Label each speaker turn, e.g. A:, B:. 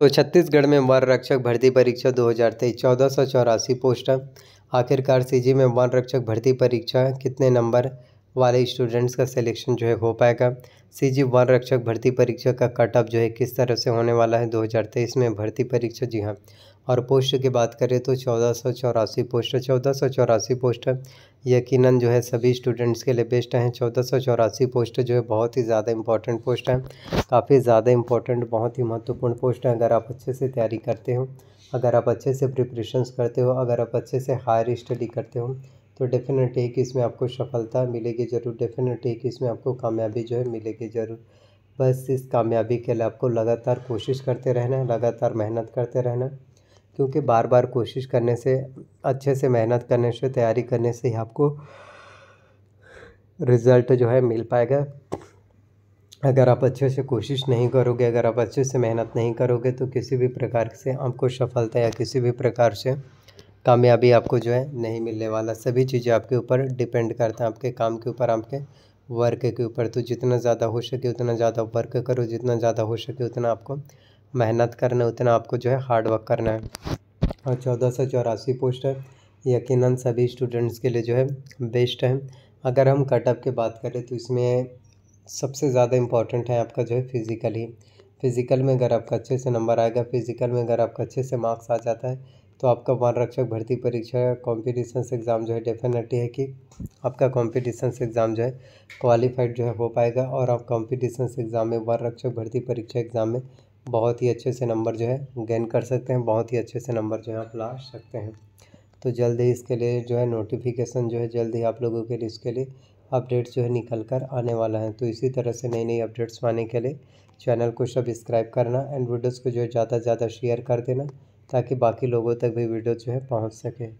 A: तो छत्तीसगढ़ में वन रक्षक भर्ती परीक्षा दो हज़ार तेईस चौदह सौ चौरासी पोस्ट आखिरकार सीजी में वन रक्षक भर्ती परीक्षा कितने नंबर वाले स्टूडेंट्स का सिलेक्शन जो है हो पाएगा सी जी वन रक्षक भर्ती परीक्षा का कट ऑफ जो है किस तरह से होने वाला है दो हज़ार तेईस में भर्ती परीक्षा जी हाँ और पोस्ट की बात करें तो चौदह सौ चौरासी पोस्ट चौदह सौ चौरासी पोस्ट यकीनन जो है सभी स्टूडेंट्स के लिए बेस्ट हैं चौदह सौ चौरासी पोस्ट जो है बहुत ही ज़्यादा इंपॉर्टेंट पोस्ट है काफ़ी ज़्यादा इंपॉर्टेंट बहुत ही महत्वपूर्ण पोस्ट है अगर आप अच्छे से तैयारी करते हो अगर आप अच्छे से प्रिपरेशंस करते हो अगर आप अच्छे से हायर स्टडी करते हो तो डेफिनेट है कि इसमें आपको सफलता मिलेगी ज़रूर डेफिनेट है कि इसमें आपको कामयाबी जो है मिलेगी ज़रूर बस इस कामयाबी के लिए आपको लगातार कोशिश करते रहना है लगातार मेहनत करते रहना क्योंकि बार बार कोशिश करने से अच्छे से मेहनत करने से तैयारी करने से ही आपको रिज़ल्ट जो है मिल पाएगा अगर आप अच्छे से कोशिश नहीं करोगे अगर आप अच्छे से मेहनत नहीं करोगे तो किसी भी प्रकार से आपको सफलता या किसी भी प्रकार से कामयाबी आपको जो है नहीं मिलने वाला सभी चीज़ें आपके ऊपर डिपेंड करते हैं आपके काम के ऊपर आपके वर्क के ऊपर तो जितना ज़्यादा हो सके उतना ज़्यादा वर्क करो जितना ज़्यादा हो सके उतना आपको मेहनत करना है उतना आपको जो है हार्ड वर्क करना है और चौदह सौ चौरासी पोस्ट है यकीन सभी स्टूडेंट्स के लिए जो है बेस्ट है अगर हम कटअप की बात करें तो इसमें सबसे ज़्यादा इम्पॉर्टेंट है आपका जो है फिज़िकल ही फिज़िकल में अगर आपका अच्छे से नंबर आएगा फिज़िकल में अगर आपका अच्छे से मार्क्स आ जाता है तो आपका वन रक्षक भर्ती परीक्षा कॉम्पिटिशन एग्ज़ाम जो है डेफिनेटली है कि आपका कॉम्पिटिशन एग्ज़ाम जो है क्वालिफाइड जो है हो पाएगा और आप कॉम्पिटिशन एग्ज़ाम में वन रक्षक भर्ती परीक्षा एग्ज़ाम में बहुत ही अच्छे से नंबर जो है गेन कर सकते हैं बहुत ही अच्छे से नंबर जो है आप ला सकते हैं तो जल्द ही इसके लिए जो है नोटिफिकेशन जो है जल्द ही आप लोगों के लिए इसके लिए अपडेट्स जो है निकल कर आने वाला है तो इसी तरह से नई नई अपडेट्स पाने के लिए चैनल को सब्सक्राइब करना एंड वीडियोस को जो है ज़्यादा से ज़्यादा शेयर कर देना ताकि बाकी लोगों तक भी वीडियो जो है पहुँच सके